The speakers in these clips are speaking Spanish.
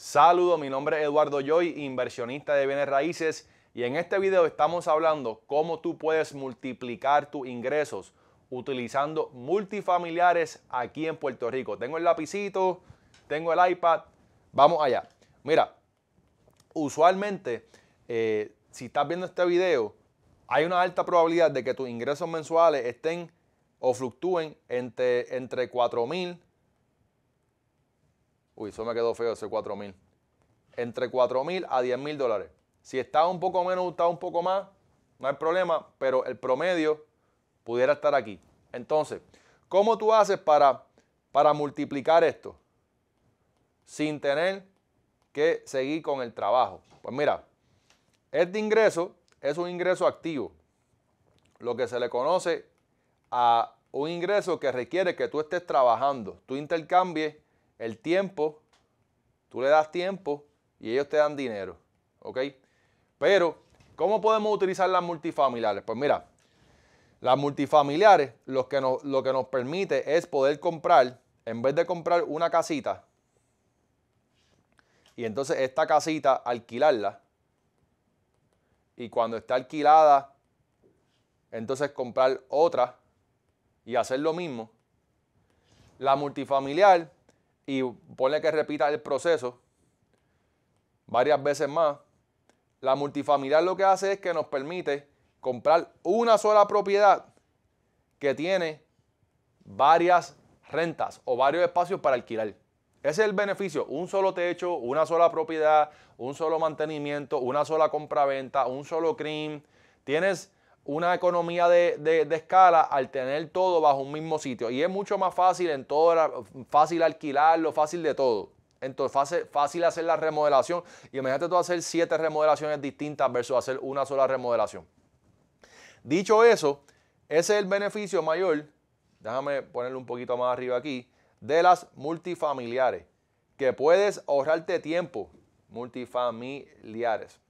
Saludos, mi nombre es Eduardo Joy, inversionista de bienes raíces y en este video estamos hablando cómo tú puedes multiplicar tus ingresos utilizando multifamiliares aquí en Puerto Rico. Tengo el lapicito, tengo el iPad, vamos allá. Mira, usualmente eh, si estás viendo este video, hay una alta probabilidad de que tus ingresos mensuales estén o fluctúen entre, entre Uy, eso me quedó feo, ese $4,000. mil. Entre 4 mil a 10 mil dólares. Si está un poco menos, estaba un poco más, no hay problema, pero el promedio pudiera estar aquí. Entonces, ¿cómo tú haces para, para multiplicar esto? Sin tener que seguir con el trabajo. Pues mira, este ingreso es un ingreso activo, lo que se le conoce a un ingreso que requiere que tú estés trabajando, tú intercambies el tiempo, tú le das tiempo y ellos te dan dinero, ¿ok? Pero, ¿cómo podemos utilizar las multifamiliares? Pues mira, las multifamiliares lo que nos, lo que nos permite es poder comprar, en vez de comprar una casita, y entonces esta casita alquilarla, y cuando está alquilada, entonces comprar otra y hacer lo mismo. La multifamiliar y pone que repita el proceso varias veces más. La multifamiliar lo que hace es que nos permite comprar una sola propiedad que tiene varias rentas o varios espacios para alquilar. Ese es el beneficio, un solo techo, una sola propiedad, un solo mantenimiento, una sola compraventa, un solo CRIM. Tienes una economía de, escala al tener todo bajo un mismo sitio. Y es mucho más fácil en todo, fácil alquilarlo, fácil de todo. Entonces, fácil, fácil hacer la remodelación. Y imagínate tú hacer siete remodelaciones distintas versus hacer una sola remodelación. Dicho eso, ese es el beneficio mayor, déjame ponerlo un poquito más arriba aquí, de las multifamiliares, que puedes ahorrarte tiempo, multifamiliares.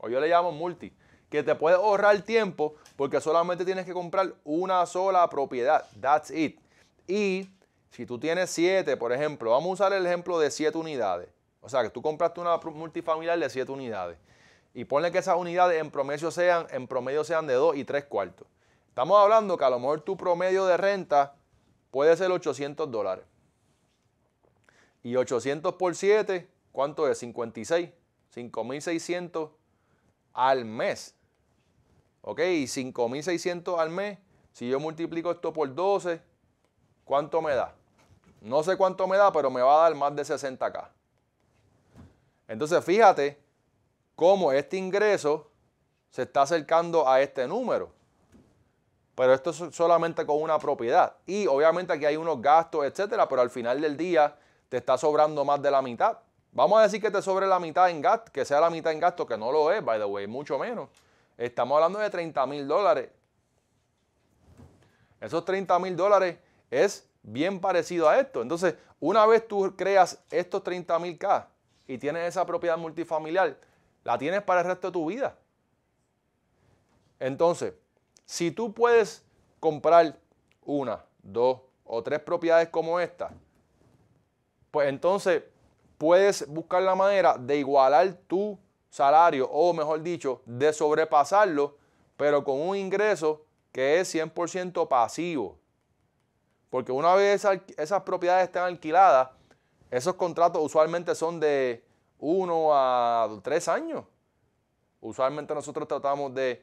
O yo le llamo multi que te puede ahorrar tiempo porque solamente tienes que comprar una sola propiedad. That's it. Y si tú tienes siete, por ejemplo, vamos a usar el ejemplo de siete unidades. O sea, que tú compraste una multifamiliar de siete unidades. Y ponle que esas unidades en promedio sean, en promedio sean de dos y tres cuartos. Estamos hablando que a lo mejor tu promedio de renta puede ser 800 dólares. Y 800 por 7, ¿cuánto es? 56. 5.600 al mes. ¿Ok? Y 5.600 al mes, si yo multiplico esto por 12, ¿cuánto me da? No sé cuánto me da, pero me va a dar más de 60K. Entonces, fíjate cómo este ingreso se está acercando a este número. Pero esto es solamente con una propiedad. Y obviamente aquí hay unos gastos, etcétera, pero al final del día te está sobrando más de la mitad. Vamos a decir que te sobre la mitad en gasto, que sea la mitad en gasto, que no lo es, by the way, mucho menos. Estamos hablando de 30 mil dólares. Esos 30 mil dólares es bien parecido a esto. Entonces, una vez tú creas estos 30 mil K y tienes esa propiedad multifamiliar, la tienes para el resto de tu vida. Entonces, si tú puedes comprar una, dos o tres propiedades como esta, pues entonces puedes buscar la manera de igualar tu salario, o mejor dicho, de sobrepasarlo, pero con un ingreso que es 100% pasivo. Porque una vez esas propiedades estén alquiladas, esos contratos usualmente son de uno a tres años. Usualmente nosotros tratamos de,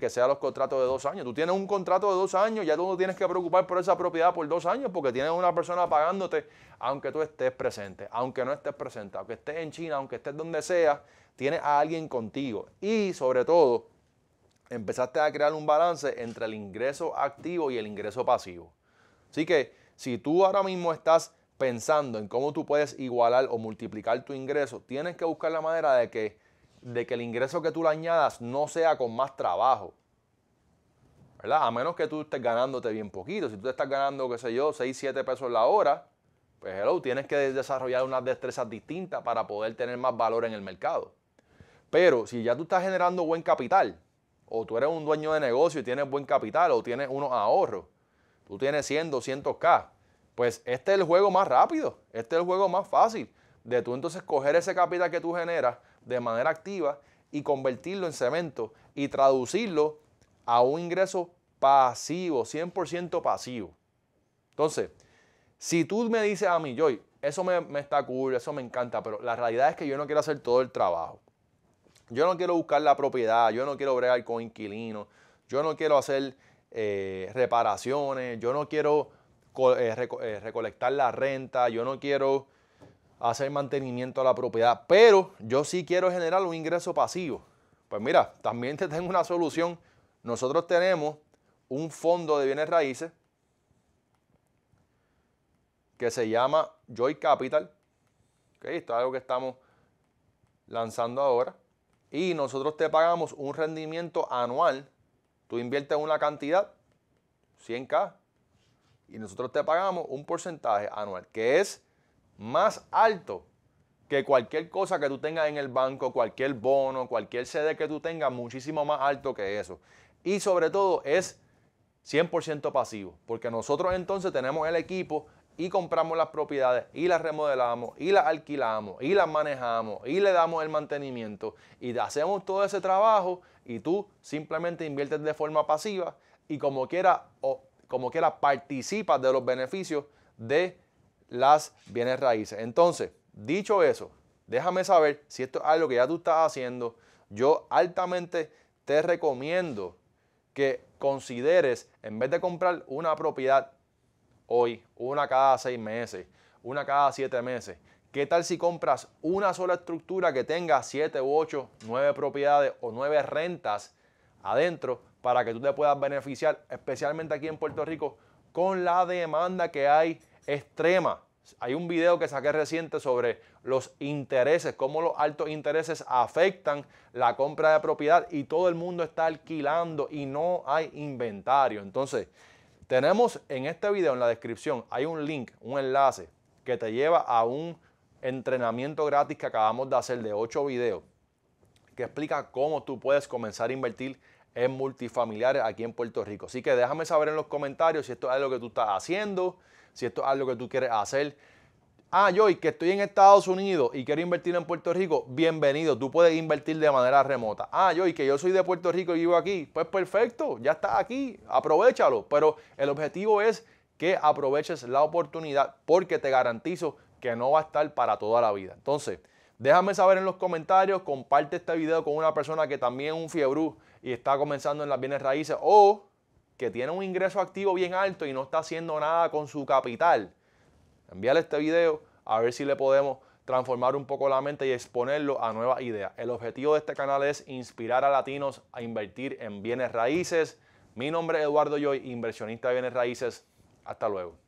que sean los contratos de dos años. Tú tienes un contrato de dos años, ya tú no tienes que preocupar por esa propiedad por dos años porque tienes una persona pagándote aunque tú estés presente, aunque no estés presente, aunque estés en China, aunque estés donde sea, tienes a alguien contigo y sobre todo empezaste a crear un balance entre el ingreso activo y el ingreso pasivo. Así que si tú ahora mismo estás pensando en cómo tú puedes igualar o multiplicar tu ingreso, tienes que buscar la manera de que, de que el ingreso que tú le añadas no sea con más trabajo. ¿Verdad? A menos que tú estés ganándote bien poquito. Si tú estás ganando, qué sé yo, 6, 7 pesos la hora, pues hello, tienes que desarrollar unas destrezas distintas para poder tener más valor en el mercado. Pero si ya tú estás generando buen capital, o tú eres un dueño de negocio y tienes buen capital, o tienes unos ahorros, tú tienes 100, 200K, pues este es el juego más rápido, este es el juego más fácil de tú entonces coger ese capital que tú generas de manera activa y convertirlo en cemento y traducirlo a un ingreso pasivo, 100% pasivo. Entonces, si tú me dices a mí, yo, eso me, me, está cool, eso me encanta, pero la realidad es que yo no quiero hacer todo el trabajo. Yo no quiero buscar la propiedad, yo no quiero bregar con inquilinos, yo no quiero hacer eh, reparaciones, yo no quiero eh, eh, recolectar la renta, yo no quiero hacer mantenimiento a la propiedad, pero yo sí quiero generar un ingreso pasivo. Pues mira, también te tengo una solución. Nosotros tenemos un fondo de bienes raíces que se llama Joy Capital. esto es algo que estamos lanzando ahora y nosotros te pagamos un rendimiento anual. Tú inviertes una cantidad, 100K, y nosotros te pagamos un porcentaje anual que es más alto que cualquier cosa que tú tengas en el banco, cualquier bono, cualquier CD que tú tengas, muchísimo más alto que eso. Y sobre todo es 100% pasivo, porque nosotros entonces tenemos el equipo, y compramos las propiedades y las remodelamos y las alquilamos y las manejamos y le damos el mantenimiento y hacemos todo ese trabajo y tú simplemente inviertes de forma pasiva y como quiera o como participas de los beneficios de las bienes raíces. Entonces, dicho eso, déjame saber si esto es algo que ya tú estás haciendo. Yo altamente te recomiendo que consideres, en vez de comprar una propiedad hoy, una cada seis meses, una cada siete meses. ¿Qué tal si compras una sola estructura que tenga siete u ocho, nueve propiedades o nueve rentas adentro para que tú te puedas beneficiar, especialmente aquí en Puerto Rico, con la demanda que hay extrema? Hay un video que saqué reciente sobre los intereses, cómo los altos intereses afectan la compra de propiedad y todo el mundo está alquilando y no hay inventario. Entonces, tenemos en este video, en la descripción, hay un link, un enlace que te lleva a un entrenamiento gratis que acabamos de hacer de 8 videos que explica cómo tú puedes comenzar a invertir en multifamiliares aquí en Puerto Rico. Así que déjame saber en los comentarios si esto es algo que tú estás haciendo, si esto es algo que tú quieres hacer ah, yo y que estoy en Estados Unidos y quiero invertir en Puerto Rico, bienvenido, tú puedes invertir de manera remota. Ah, yo y que yo soy de Puerto Rico y vivo aquí, pues perfecto, ya está aquí, aprovechalo. Pero el objetivo es que aproveches la oportunidad porque te garantizo que no va a estar para toda la vida. Entonces, déjame saber en los comentarios, comparte este video con una persona que también es un fiebrú y está comenzando en las bienes raíces o que tiene un ingreso activo bien alto y no está haciendo nada con su capital Envíale este video a ver si le podemos transformar un poco la mente y exponerlo a nuevas ideas. El objetivo de este canal es inspirar a latinos a invertir en bienes raíces. Mi nombre es Eduardo Joy, inversionista de bienes raíces. Hasta luego.